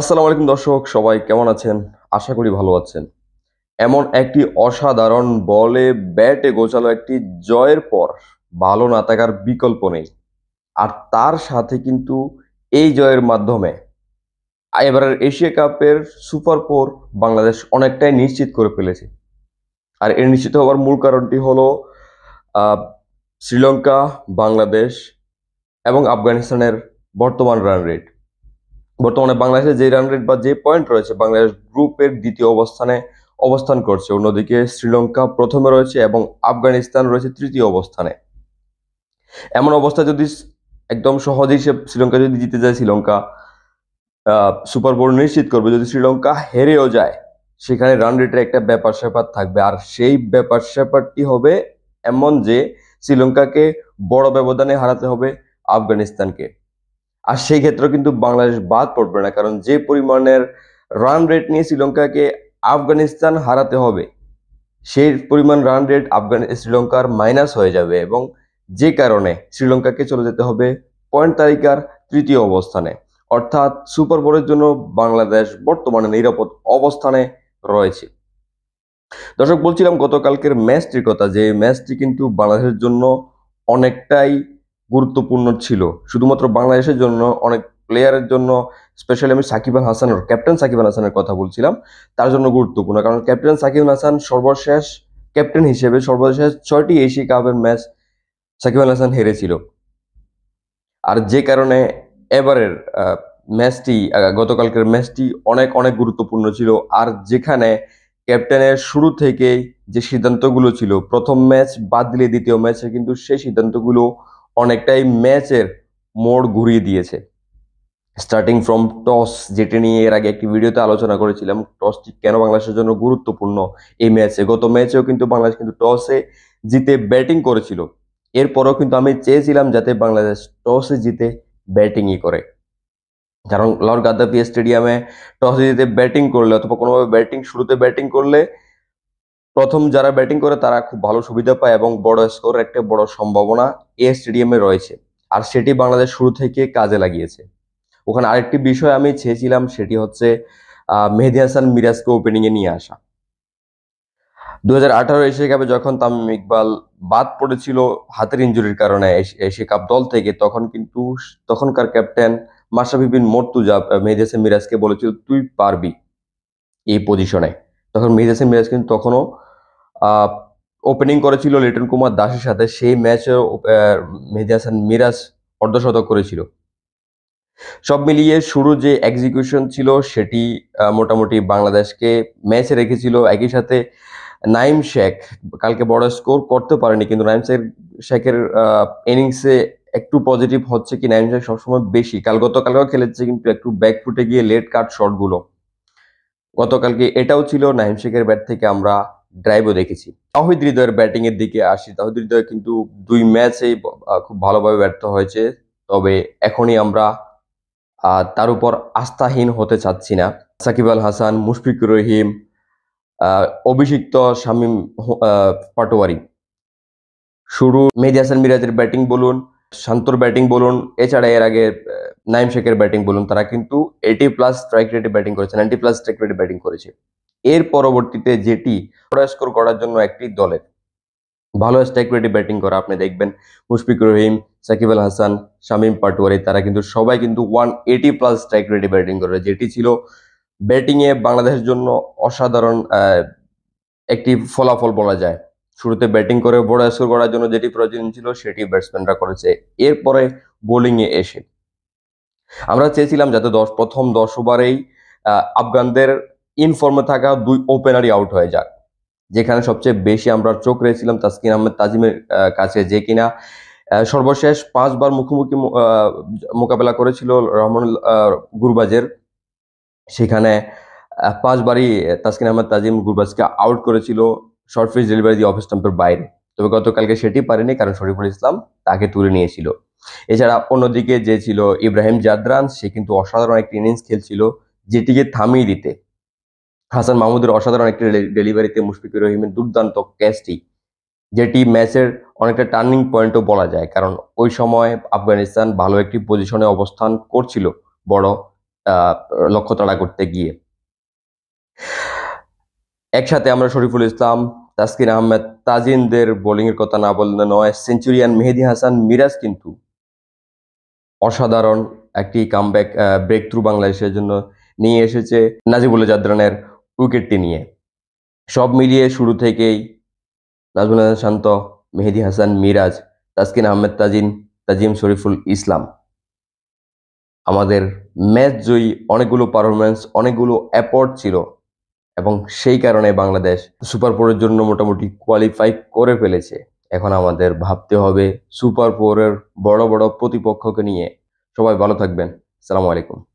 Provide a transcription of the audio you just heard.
আসসালামু আলাইকুম দর্শক সবাই কেমন আছেন আশা করি ভালো আছেন এমন একটি অসাধারণ বলে ব্যাটে গোছালো একটি জয়ের পর ভালো না থাকার বিকল্প নেই আর তার সাথে কিন্তু এই জয়ের মাধ্যমে এবারের এশিয়া কাপের সুপার ফোর বাংলাদেশ অনেকটাই নিশ্চিত করে ফেলেছে আর এর নিশ্চিত হওয়ার মূল কারণটি হল শ্রীলঙ্কা বাংলাদেশ এবং আফগানিস্তানের বর্তমান রান রেট বর্তমানে বাংলাদেশের যে রান রেট বা যে পয়েন্ট রয়েছে বাংলাদেশ গ্রুপের দ্বিতীয় অবস্থানে অবস্থান করছে অন্যদিকে শ্রীলঙ্কা প্রথমে রয়েছে এবং আফগানিস্তান রয়েছে তৃতীয় অবস্থানে এমন অবস্থা যদি একদম সহজেই সে শ্রীলঙ্কা যদি জিতে যায় শ্রীলঙ্কা সুপার বোর্ড নিশ্চিত করবে যদি শ্রীলঙ্কা হেরেও যায় সেখানে রান রেটের একটা ব্যাপার স্যাপার থাকবে আর সেই ব্যাপার স্যাপারটি হবে এমন যে শ্রীলঙ্কাকে বড় ব্যবধানে হারাতে হবে আফগানিস্তানকে আর সেই ক্ষেত্রে কিন্তু বাংলাদেশ বাদ পড়বে না কারণ যে পরিমাণের রান রেট নিয়ে শ্রীলঙ্কাকে আফগানিস্তান হারাতে হবে সেই পরিমাণ রান রেট আফগান শ্রীলঙ্কার মাইনাস হয়ে যাবে এবং যে কারণে শ্রীলঙ্কাকে চলে যেতে হবে পয়েন্ট তালিকার তৃতীয় অবস্থানে অর্থাৎ সুপার বোরের জন্য বাংলাদেশ বর্তমানে নিরাপদ অবস্থানে রয়েছে দর্শক বলছিলাম গতকালকের ম্যাচটির কথা যে ম্যাচটি কিন্তু বাংলাদেশের জন্য অনেকটাই গুরুত্বপূর্ণ ছিল শুধুমাত্র বাংলাদেশের জন্য অনেক প্লেয়ারের জন্য স্পেশালি আমি সাকিব আল হাসানের ক্যাপ্টেন সাকিব আল হাসানের কথা বলছিলাম তার জন্য গুরুত্বপূর্ণ কারণ ক্যাপ্টেন সাকিব আল হাসান সর্বশেষ ক্যাপ্টেন হিসেবে সর্বশেষ ছয়টি এশিয়া কাপের ম্যাচ সাকিব আল হাসান হেরেছিল আর যে কারণে এবারের ম্যাচটি গতকালকের ম্যাচটি অনেক অনেক গুরুত্বপূর্ণ ছিল আর যেখানে ক্যাপ্টেনের শুরু থেকে যে সিদ্ধান্তগুলো ছিল প্রথম ম্যাচ বাদ দিলে দ্বিতীয় ম্যাচে কিন্তু সেই সিদ্ধান্তগুলো অনেকটাই ম্যাচের মোড় ঘুরিয়ে দিয়েছে স্টার্টিং ফ্রম টস যেটি নিয়ে এর আগে একটি ভিডিওতে আলোচনা করেছিলাম টসটি কেন বাংলাদেশের জন্য গুরুত্বপূর্ণ এই ম্যাচে গত ম্যাচেও কিন্তু বাংলাদেশ কিন্তু টসে জিতে ব্যাটিং করেছিল এরপরও কিন্তু আমি চেয়েছিলাম যাতে বাংলাদেশ টসে জিতে ব্যাটিংই করে কারণ লর্ড গাদ্দাফি স্টেডিয়ামে টসে জিতে ব্যাটিং করলে অথবা কোনোভাবে ব্যাটিং শুরুতে ব্যাটিং করলে প্রথম যারা ব্যাটিং করে তারা খুব ভালো সুবিধা পায় এবং বড় স্কোর একটা বড় সম্ভাবনা এ স্টেডিয়ামে রয়েছে আর সেটি বাংলাদেশ শুরু থেকে কাজে লাগিয়েছে ওখানে আরেকটি বিষয় আমি চেয়েছিলাম সেটি হচ্ছে মেহেদি হাসান মিরাজকে ওপেনিংয়ে নিয়ে আসা দু হাজার আঠারো এশিয়া কাপে যখন তামিম ইকবাল বাদ পড়েছিল হাতের ইঞ্জুরির কারণে এশিয়া কাপ দল থেকে তখন কিন্তু তখনকার ক্যাপ্টেন মাসাফি বিন মোর্তুজা মেহেদি হাসান মিরাজকে বলেছিল তুই পারবি এই পজিশনে তখন মিরাজে মিরাজ কিন্তু তখনও ওপেনিং করেছিল লিটন কুমার দাসের সাথে সেই ম্যাচে মেহেদি মিরাজ অর্ধশতক করেছিল সব মিলিয়ে শুরু যে এক্সিকিউশন ছিল সেটি মোটামুটি বাংলাদেশকে ম্যাচে রেখেছিল একই সাথে নাইম শেখ কালকে বড় স্কোর করতে পারেনি কিন্তু নাইম শেখ শেখের ইনিংসে একটু পজিটিভ হচ্ছে কি নাইম শেখ সবসময় বেশি কাল কালকেও খেলেছে কিন্তু একটু ব্যাক ফুটে গিয়ে লেট কাট শটগুলো গতকালকে এটাও ছিল নাহিম শেখের ব্যাট থেকে আমরা ড্রাইভও দেখেছি তাহিদ হৃদয়ের ব্যাটিংয়ের দিকে আসি তাহিদ হৃদয় কিন্তু দুই ম্যাচেই খুব ভালোভাবে ব্যর্থ হয়েছে তবে এখনই আমরা তার উপর আস্থাহীন হতে চাচ্ছি না সাকিব আল হাসান মুশফিকুর রহিম অভিষিক্ত শামীম পাটোয়ারি শুরু মেহেদি হাসান মিরাজের ব্যাটিং বলুন শান্তর ব্যাটিং বলুন এছাড়া এর আগে নাইম শেখের ব্যাটিং বলুন তারা কিন্তু এইটি প্লাস স্ট্রাইক রেটে ব্যাটিং করেছে নাইনটি প্লাস স্ট্রাইক রেটে ব্যাটিং করেছে এর পরবর্তীতে যেটি স্কোর করার জন্য একটি দলের ভালো স্ট্রাইক রেটে ব্যাটিং করা আপনি দেখবেন মুশফিকুর রহিম সাকিব আল হাসান শামীম পাটোয়ারি তারা কিন্তু সবাই কিন্তু ওয়ান এইটি প্লাস স্ট্রাইক রেটে ব্যাটিং করে যেটি ছিল ব্যাটিংয়ে বাংলাদেশের জন্য অসাধারণ একটি ফলাফল বলা যায় শুরুতে ব্যাটিং করে বড় স্কোর করার জন্য যেটি প্রয়োজন ছিল সেটি ব্যাটসম্যানরা করেছে এরপরে বোলিংয়ে এসে আমরা চেয়েছিলাম যাতে দশ প্রথম দশ ওভারেই আফগানদের ইনফর্মে থাকা দুই ওপেনারই আউট হয়ে যাক যেখানে সবচেয়ে বেশি আমরা চোখ রেখেছিলাম তাসকিন আহমেদ তাজিমের কাছে যে কিনা সর্বশেষ পাঁচবার মুখোমুখি মোকাবেলা করেছিল রহমান গুরবাজের সেখানে পাঁচবারই তাসকিন আহমেদ তাজিম গুরবাজকে আউট করেছিল শর্ট ফিস ডেলিভারি দিয়ে অফিস স্টাম্পের বাইরে তবে গতকালকে সেটি পারেনি কারণ শরীফুল ইসলাম তাকে তুলে নিয়েছিল এছাড়া অন্যদিকে যে ছিল ইব্রাহিম জাদরান সে কিন্তু অসাধারণ একটি ইনিংস খেলছিল যেটিকে থামিয়ে দিতে হাসান মাহমুদের অসাধারণ একটি ডেলিভারিতে মুশফিকুর রহিমের দুর্দান্ত ক্যাচটি যেটি ম্যাচের অনেকটা টার্নিং পয়েন্টও বলা যায় কারণ ওই সময় আফগানিস্তান ভালো একটি পজিশনে অবস্থান করছিল বড় লক্ষ্য তাড়া করতে গিয়ে একসাথে আমরা শরীফুল ইসলাম তাসকিন আহমেদ তাজিনদের বোলিংয়ের কথা না বললে নয় সেঞ্চুরিয়ান মেহেদি হাসান মিরাজ কিন্তু অসাধারণ একটি কামব্যাক ব্রেক থ্রু বাংলাদেশের জন্য নিয়ে এসেছে নাজিবুল জাদ্রানের উইকেটটি নিয়ে সব মিলিয়ে শুরু থেকেই নাজমুল হাসান শান্ত মেহেদি হাসান মিরাজ তাসকিন আহমেদ তাজিন তাজিম শরীফুল ইসলাম আমাদের ম্যাচ জয়ী অনেকগুলো পারফরমেন্স অনেকগুলো অ্যাপোর্ট ছিল এবং সেই কারণে বাংলাদেশ সুপার ফোরের জন্য মোটামুটি কোয়ালিফাই করে ফেলেছে এখন আমাদের ভাবতে হবে সুপার ফোরের বড় বড় প্রতিপক্ষকে নিয়ে সবাই ভালো থাকবেন সালামু আলাইকুম